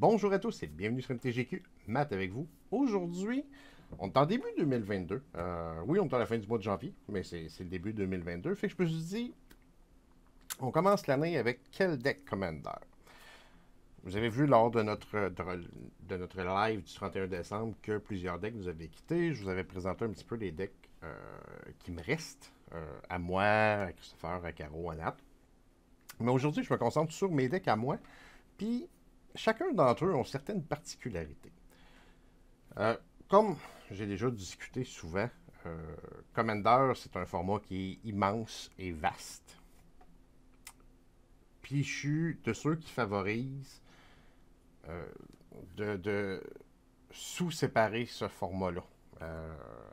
Bonjour à tous et bienvenue sur MTGQ. Matt avec vous. Aujourd'hui, on est en début 2022. Euh, oui, on est à la fin du mois de janvier, mais c'est le début 2022. Fait que je me suis dit, on commence l'année avec quel deck commander Vous avez vu lors de notre, live du 31 décembre que plusieurs decks nous avaient quittés. Je vous avais présenté un petit peu les decks euh, qui me restent euh, à moi, à Christopher, à Caro, à Nat. Mais aujourd'hui, je me concentre sur mes decks à moi. Puis chacun d'entre eux ont certaines particularités. Euh, comme j'ai déjà discuté souvent, euh, Commander, c'est un format qui est immense et vaste. Puis je suis de ceux qui favorisent euh, de, de sous-séparer ce format-là.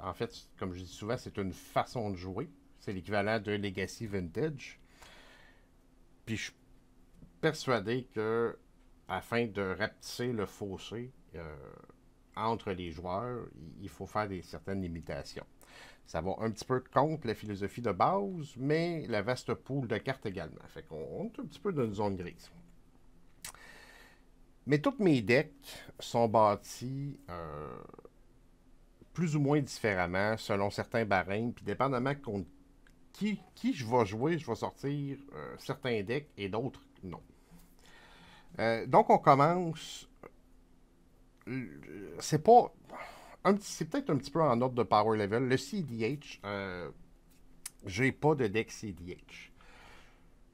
en fait, comme je dis souvent, c'est une façon de jouer. C'est l'équivalent de Legacy Vintage. Puis je suis persuadé que afin de rapetisser le fossé euh, entre les joueurs, il faut faire des, certaines limitations. Ça va un petit peu contre la philosophie de base, mais la vaste poule de cartes également. Fait qu'on est un petit peu dans une zone grise. Mais toutes mes decks sont bâtis euh, plus ou moins différemment selon certains barèmes, puis dépendamment de qui, je vais jouer, je vais sortir euh, certains decks et d'autres non. Euh, donc, on commence. Euh, c'est pas. C'est peut-être un petit peu en ordre de power level. Le CDH, euh, j'ai pas de deck CDH.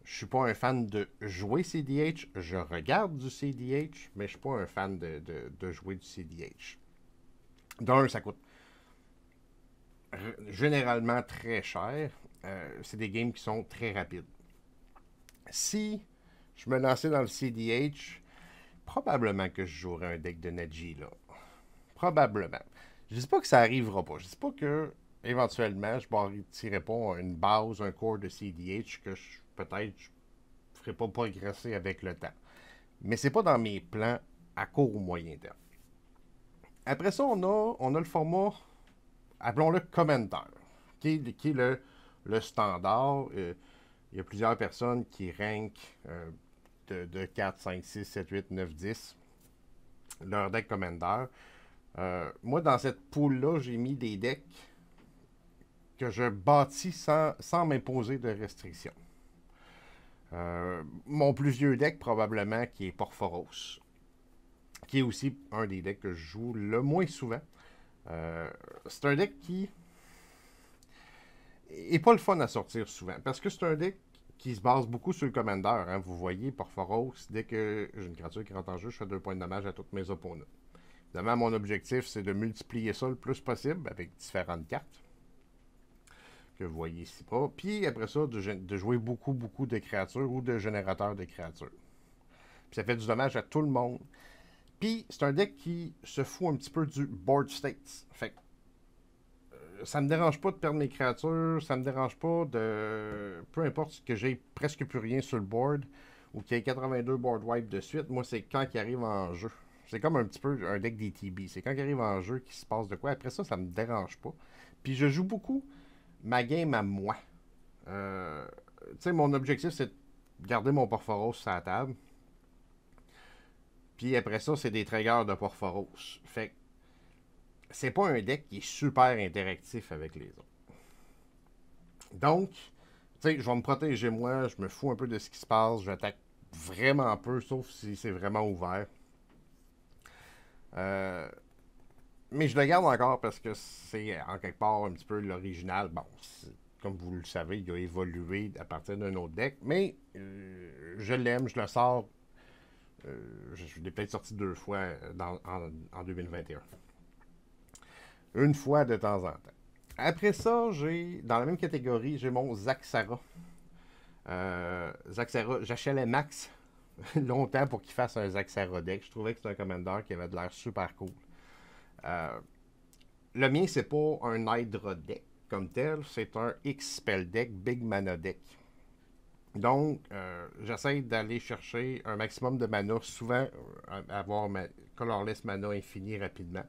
Je suis pas un fan de jouer CDH. Je regarde du CDH, mais je suis pas un fan de, de, jouer du CDH. D'un, ça coûte généralement très cher. Euh, c'est des games qui sont très rapides. Si je me lançais dans le CDH, probablement que je jouerais un deck de Naji, là. Probablement. Je dis pas que ça arrivera pas. Je dis pas que, éventuellement, je bâtirai pas une base, un core de CDH que je, peut-être, je ferai pas progresser avec le temps. Mais ce n'est pas dans mes plans à court ou moyen terme. Après ça, on a, on a le format, appelons-le commentaire, qui, qui est, le, standard. Euh, il y a plusieurs personnes qui rankent euh, de 4, 5, 6, 7, 8, 9, 10. Leur deck Commander. Euh, moi, dans cette poule-là, j'ai mis des decks que je bâtis sans, m'imposer de restrictions. Euh, mon plus vieux deck, probablement, qui est Porphoros, qui est aussi un des decks que je joue le moins souvent. Euh, c'est un deck qui est pas le fun à sortir souvent, parce que c'est un deck qui se base beaucoup sur le commander. Hein. Vous voyez, Porphoros, dès que j'ai une créature qui rentre en jeu, je fais deux points de dommage à toutes mes opponents. Évidemment, mon objectif, c'est de multiplier ça le plus possible avec différentes cartes que vous voyez ici pas. Puis après ça, de, jouer beaucoup, beaucoup de créatures ou de générateurs de créatures. Puis ça fait du dommage à tout le monde. Puis c'est un deck qui se fout un petit peu du board states. Fait ça me dérange pas de perdre mes créatures, ça me dérange pas de. Peu importe que j'ai presque plus rien sur le board ou qu'il y ait 82 board wipes de suite, moi c'est quand qui arrive en jeu. C'est comme un petit peu un deck des TB. C'est quand il arrive en jeu qu'il se passe de quoi. Après ça, ça me dérange pas. Puis je joue beaucoup ma game à moi. Euh, tu sais, mon objectif, c'est de garder mon Porphoros sur la table. Puis après ça, c'est des triggers de Porphoros. Fait que c'est pas un deck qui est super interactif avec les autres. Donc, tu sais, je vais me protéger moi, je me fous un peu de ce qui se passe, j'attaque vraiment peu, sauf si c'est vraiment ouvert. Euh, mais je le garde encore parce que c'est en quelque part un petit peu l'original. Bon, comme vous le savez, il a évolué à partir d'un autre deck, mais euh, je l'aime, je le sors. Euh, je l'ai peut-être sorti deux fois en, en 2021 une fois de temps en temps. Après ça, j'ai dans la même catégorie, j'ai mon Zaxara. Euh, Zaxara, Max longtemps pour qu'il fasse un Zaxara deck. Je trouvais que c'était un commander qui avait de l'air super cool. Euh, le mien, c'est pas un Hydra deck comme tel, c'est un X-Spell deck, Big Mana deck. Donc, euh, j'essaie d'aller chercher un maximum de mana, souvent euh, avoir ma colorless mana infinie rapidement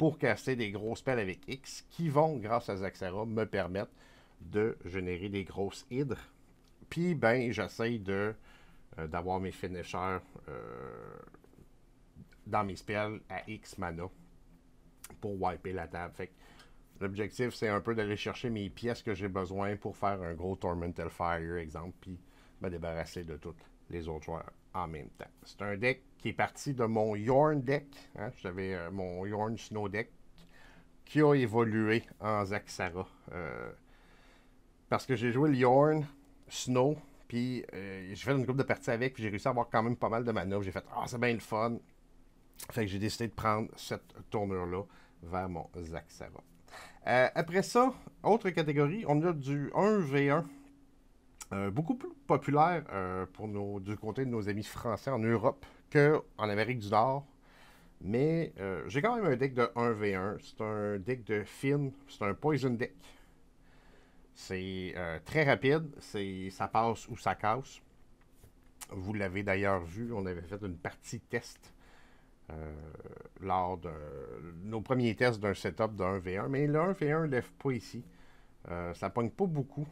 pour casser des grosses pelles avec X qui vont, grâce à Zaxera, me permettre de générer des grosses hydres. Puis, ben, j'essaie de euh, d'avoir mes finishers euh, dans mes spells à X mana pour wiper la table. l'objectif, c'est un peu d'aller chercher mes pièces que j'ai besoin pour faire un gros Tormental Fire, exemple, puis me débarrasser de toutes les autres joueurs en même temps. C'est un deck qui est parti de mon Yorn deck. Hein, j'avais euh, mon Yorn Snow deck qui a évolué en Zaxara. Euh, parce que j'ai joué le Yorn Snow, puis euh, j'ai fait une groupe de parties avec, puis j'ai réussi à avoir quand même pas mal de manœuvres. J'ai fait Ah, c'est bien le fun. Fait que j'ai décidé de prendre cette tournure-là vers mon Zaxara. après ça, autre catégorie, on a du 1v1 euh, beaucoup plus populaire euh, pour du côté de nos amis français en Europe qu'en Amérique du Nord. Mais euh, j'ai quand même un deck de 1v1. C'est un deck de film. C'est un poison deck. C'est très rapide. ça passe ou ça casse. Vous l'avez d'ailleurs vu, on avait fait une partie test lors de nos premiers tests d'un setup de 1v1. Mais le 1v1 ne lève pas ici. ça ne pogne pas beaucoup.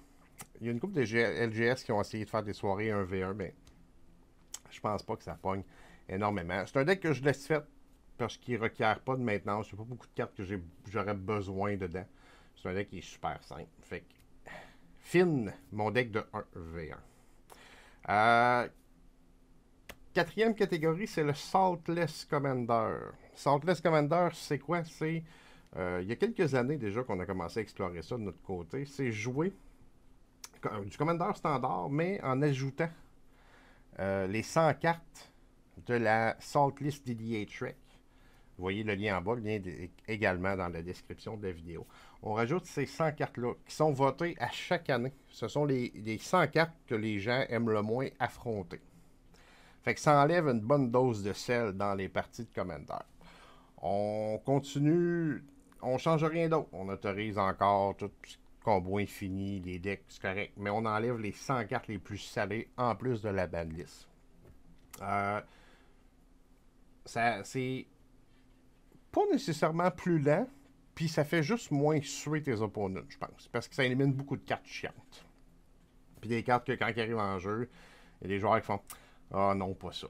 Il y a une couple de LGS qui ont essayé de faire des soirées 1v1, mais ben, je pense pas que ça pogne énormément. C'est un deck que je laisse faire parce qu'il ne requiert pas de maintenance. Je pas beaucoup de cartes que j'aurais besoin dedans. C'est un deck qui est super simple. Fait fine mon deck de 1v1. Euh, quatrième catégorie, c'est le Saltless Commander. Saltless Commander, c'est quoi? C'est euh, il y a quelques années déjà qu'on a commencé à explorer ça de notre côté. C'est jouer du Commander standard, mais en ajoutant euh, les 100 cartes de la Salt List DDA Trek. Vous voyez le lien en bas, le lien également dans la description de la vidéo. On rajoute ces 100 cartes-là qui sont votées à chaque année. Ce sont les, 100 cartes que les gens aiment le moins affronter. Fait que ça enlève une bonne dose de sel dans les parties de Commander. On continue, on change rien d'autre. On autorise encore tout ce combo fini, les decks, c'est correct. Mais on enlève les 100 cartes les plus salées en plus de la banlist. Euh, ça, c'est pas nécessairement plus lent, puis ça fait juste moins suer tes opponents, je pense. Parce que ça élimine beaucoup de cartes chiantes. Puis des cartes que quand ils arrivent en jeu, il y a des joueurs qui font Ah oh non, pas ça.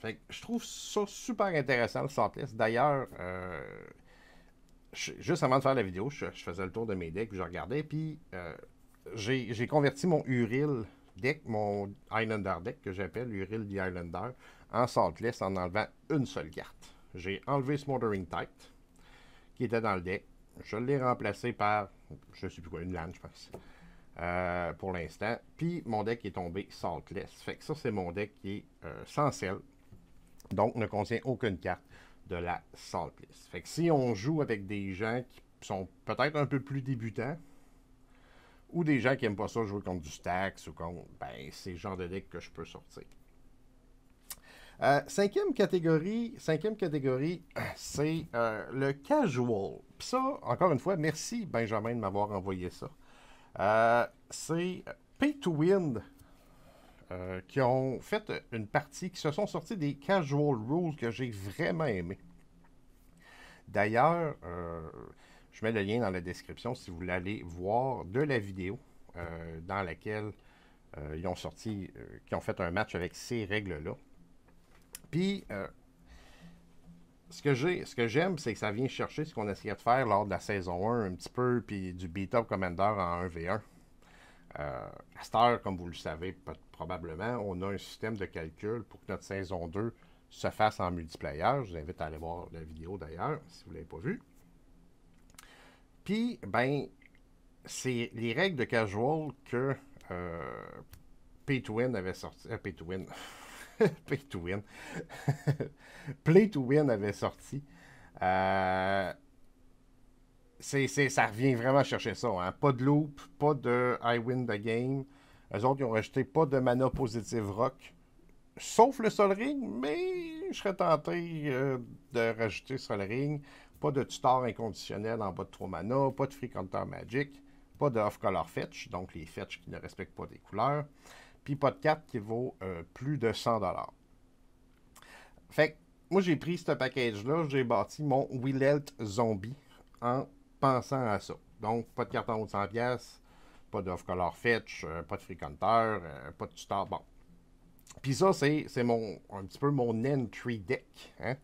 Fait que je trouve ça super intéressant le Sortless. D'ailleurs, euh, juste avant de faire la vidéo, je, faisais le tour de mes decks, je regardais, puis euh, j'ai converti mon Uril deck, mon Islander deck, que j'appelle Uril the Islander, en Saltless en enlevant une seule carte. J'ai enlevé Smothering Tite, qui était dans le deck. Je l'ai remplacé par, je ne sais plus quoi, une Land, je pense, euh, pour l'instant. Puis mon deck est tombé Saltless. Fait que ça, c'est mon deck qui est euh, sans sel, donc ne contient aucune carte de la salt Fait que si on joue avec des gens qui sont peut-être un peu plus débutants, ou des gens qui n'aiment pas ça jouer contre du stacks ou contre. Ben, c'est le de decks que je peux sortir. Euh, cinquième catégorie, cinquième catégorie, c'est euh, le casual. ça, encore une fois, merci Benjamin de m'avoir envoyé ça. Euh, c'est pay to win euh, qui ont fait une partie, qui se sont sortis des casual rules que j'ai vraiment aimé. D'ailleurs, euh, je mets le lien dans la description si vous voulez aller voir de la vidéo euh, dans laquelle ils ont sorti, qui ont fait un match avec ces règles-là. Puis, ce que j'ai, ce que j'aime, c'est que ça vient chercher ce qu'on essayait de faire lors de la saison 1 un petit peu, puis du beat-up commander en 1v1. Euh, à comme vous le savez probablement, on a un système de calcul pour que notre saison 2 se fasse en multiplayer. Je vous invite à aller voir la vidéo d'ailleurs, si vous ne l'avez pas vue. Puis, ben, c'est les règles de casual que euh, Pay to Win avait sorti. pay to Win. pay to Win. Play to Win avait sorti. Euh, ça revient vraiment chercher ça. Hein. Pas de loop, pas de I win the game. Eux autres, ils ont rajouté pas de mana positive rock. Sauf le Sol Ring, mais je serais tenté euh, de rajouter Sol Ring. Pas de tutor inconditionnel en bas de 3 mana, pas de free magic, pas de off-color fetch, donc les fetch qui ne respectent pas des couleurs, puis pas de carte qui vaut euh, plus de 100 Fait moi, j'ai pris ce package-là, j'ai bâti mon Willelt Zombie en pensant à ça. Donc, pas de carton de 100 pièces, pas d'off color fetch, euh, pas de fricanteur, euh, pas de star. Bon. Puis ça, c'est mon un petit peu mon entry deck. Hein.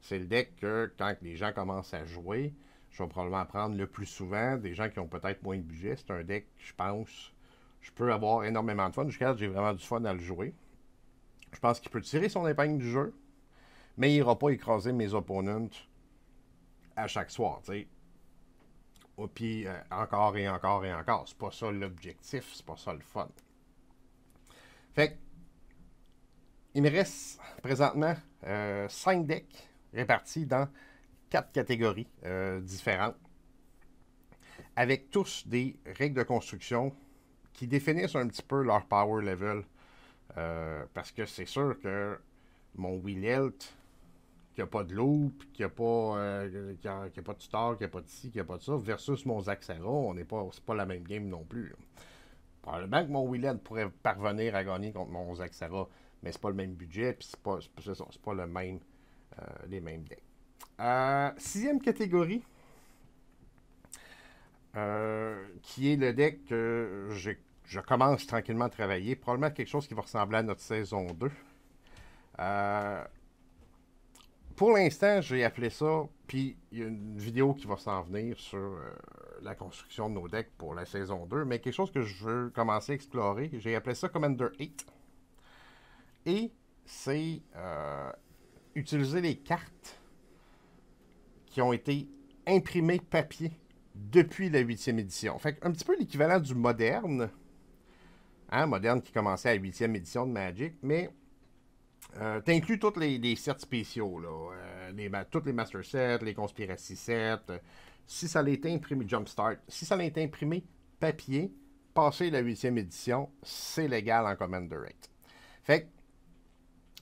C'est le deck que quand les gens commencent à jouer, je vais probablement prendre le plus souvent. Des gens qui ont peut-être moins de budget. C'est un deck, je pense, je peux avoir énormément de fun. Jusqu'à j'ai vraiment du fun à le jouer. Je pense qu'il peut tirer son épingle du jeu, mais il n'ira pas écraser mes opponents à chaque soir oh, puis euh, encore et encore et encore. C'est pas ça l'objectif, c'est pas ça le fun. Fait il me reste présentement 5 euh, decks répartis dans quatre catégories euh, différentes avec tous des règles de construction qui définissent un petit peu leur power level. parce que c'est sûr que mon will qui n'a pas de loup, puis n'a a, pas, euh, qu'il a, pas de star, qui n'a a pas de ci, qui n'a a pas de ça, versus mon Zaxara, ce n'est pas, pas la même game non plus. Probablement que mon Willen pourrait parvenir à gagner contre mon Zaxara, mais ce n'est pas le même budget, puis c'est pas, pas le même, euh, les mêmes decks. Euh, sixième catégorie, qui est le deck que je commence tranquillement à travailler, probablement quelque chose qui va ressembler à notre saison 2 pour l'instant, j'ai appelé ça, puis il y a une vidéo qui va s'en venir sur euh, la construction de nos decks pour la saison 2, mais quelque chose que je veux commencer à explorer, j'ai appelé ça Commander 8. Et c'est euh, utiliser les cartes qui ont été imprimées papier depuis la 8e édition. Fait un petit peu l'équivalent du moderne, hein, moderne qui commençait à la 8e édition de Magic, mais euh, T'inclus tous les, sets spéciaux, là, euh, les, tous les Master Sets, les Conspiracy Sets. si ça l'était imprimé, Jumpstart, si ça l'était imprimé papier, passer la 8e édition, c'est légal en Command Direct. Fait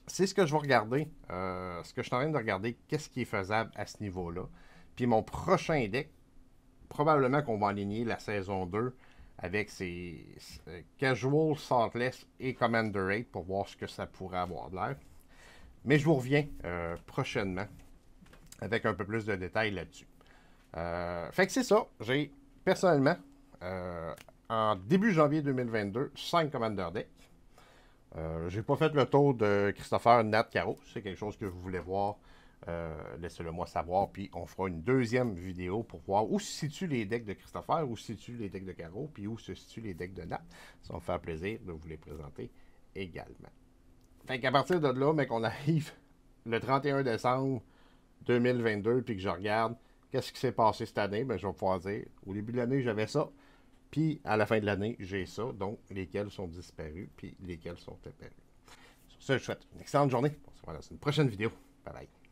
c'est ce que je vais regarder, euh, ce que je suis en train de regarder, qu'est-ce qui est faisable à ce niveau-là. Puis mon prochain deck, probablement qu'on va aligner la saison 2 avec ses Casual, Santless et Commander 8 pour voir ce que ça pourrait avoir de l'air. Mais je vous reviens euh, prochainement avec un peu plus de détails là-dessus. Euh, fait que c'est ça. J'ai personnellement, euh, en début janvier 2022, 5 Commander Deck. n'ai pas fait le tour de Christopher Nat Caro. C'est quelque chose que vous voulez voir euh, laissez-le moi savoir, puis on fera une deuxième vidéo pour voir où se situent les decks de Christopher, où se situent les decks de Caro, puis où se situent les decks de Nat. Ça va me faire plaisir de vous les présenter également. Fait qu'à partir de là, mais qu'on arrive le 31 décembre 2022, puis que je regarde qu'est-ce qui s'est passé cette année, ben, je vais pouvoir dire, au début de l'année, j'avais ça, puis à la fin de l'année, j'ai ça, donc lesquels sont disparus, puis lesquels sont apparus. Sur ce, je souhaite une excellente journée. On se une prochaine vidéo. Bye bye.